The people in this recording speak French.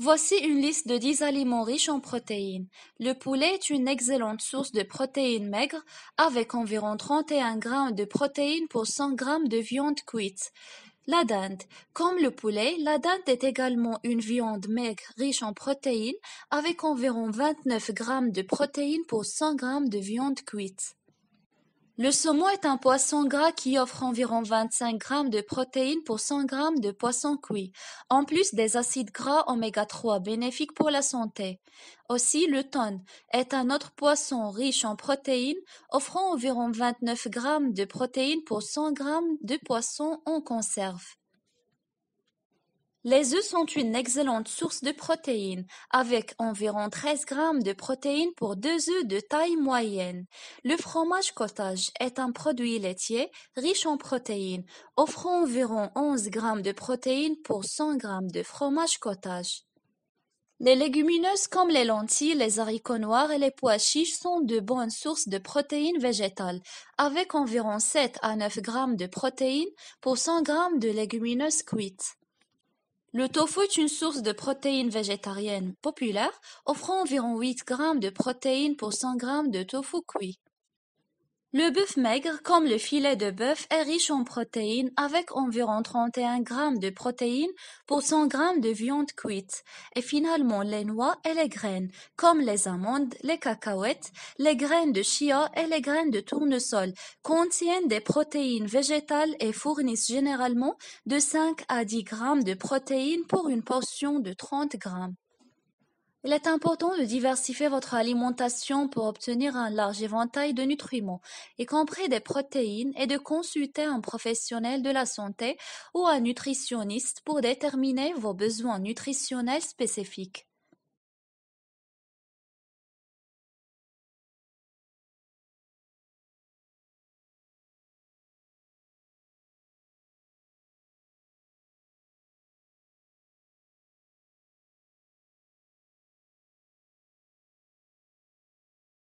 Voici une liste de 10 aliments riches en protéines. Le poulet est une excellente source de protéines maigres avec environ 31 g de protéines pour 100 g de viande cuite. La dinde. Comme le poulet, la dinde est également une viande maigre riche en protéines avec environ 29 grammes de protéines pour 100 g de viande cuite. Le saumon est un poisson gras qui offre environ 25 g de protéines pour 100 g de poisson cuit, en plus des acides gras oméga 3 bénéfiques pour la santé. Aussi, le thon est un autre poisson riche en protéines, offrant environ 29 g de protéines pour 100 g de poisson en conserve. Les œufs sont une excellente source de protéines, avec environ 13 grammes de protéines pour deux œufs de taille moyenne. Le fromage cottage est un produit laitier riche en protéines, offrant environ 11 grammes de protéines pour 100 grammes de fromage cottage. Les légumineuses comme les lentilles, les haricots noirs et les pois chiches sont de bonnes sources de protéines végétales, avec environ 7 à 9 grammes de protéines pour 100 grammes de légumineuses cuites. Le tofu est une source de protéines végétariennes populaire, offrant environ 8 grammes de protéines pour 100 grammes de tofu cuit. Le bœuf maigre, comme le filet de bœuf, est riche en protéines avec environ 31 g de protéines pour 100 g de viande cuite. Et finalement, les noix et les graines, comme les amandes, les cacahuètes, les graines de chia et les graines de tournesol, contiennent des protéines végétales et fournissent généralement de 5 à 10 g de protéines pour une portion de 30 g. Il est important de diversifier votre alimentation pour obtenir un large éventail de nutriments, y compris des protéines, et de consulter un professionnel de la santé ou un nutritionniste pour déterminer vos besoins nutritionnels spécifiques.